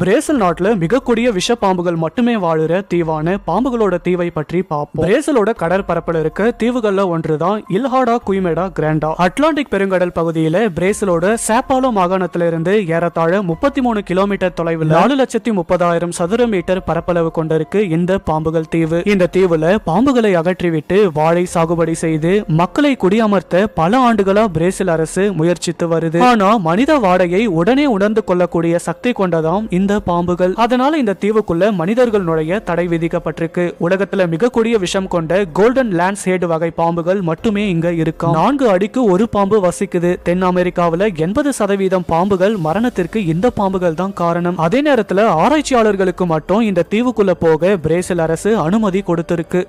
Brazil நாட்டில் மிகக்கூடிய விஷ பாம்புகள் மட்டுமே வாழுற தீவான பாம்புகளோட தீவை பற்றி பார்ப்போம் பிரேசிலோட கடற்பரப்பில் இருக்க தீவுகள்ல ஒன்றுதான் இல்ஹாடா குய்மேடா கிராண்டா அட்லாண்டிக் பெருங்கடல் பகுதியில பிரேசிலோட சேப்பாலோ மாகாணத்திலிருந்து ஏறத்தாழ முப்பத்தி மூணு கிலோமீட்டர் தொலைவில் நாலு லட்சத்தி முப்பதாயிரம் சதுர மீட்டர் பரப்பளவு கொண்டிருக்கு இந்த பாம்புகள் தீவு இந்த தீவுல பாம்புகளை அகற்றிவிட்டு வாழை சாகுபடி செய்து மக்களை குடியமர்த்த பல ஆண்டுகளா பிரேசில் அரசு முயற்சித்து வருது ஆனா மனித வாடையை உடனே உணர்ந்து கொள்ளக்கூடிய சக்தி கொண்டதாம் இந்த இந்த பாம்புகள் அதனால இந்த தீவுக்குள்ள மனிதர்கள் நுழைய தடை விதிக்கப்பட்டிருக்கு உலகத்துல மிக கூடிய விஷம் கொண்ட கோல்டன் லேண்ட்ஸ் ஹேடு வகை பாம்புகள் மட்டுமே இங்க இருக்கும் நான்கு அடிக்கு ஒரு பாம்பு வசிக்குது தென் அமெரிக்காவில எண்பது சதவீதம் பாம்புகள் மரணத்திற்கு இந்த பாம்புகள் தான் காரணம் அதே நேரத்துல ஆராய்ச்சியாளர்களுக்கு மட்டும் இந்த தீவுக்குள்ள போக பிரேசில் அரசு அனுமதி கொடுத்திருக்கு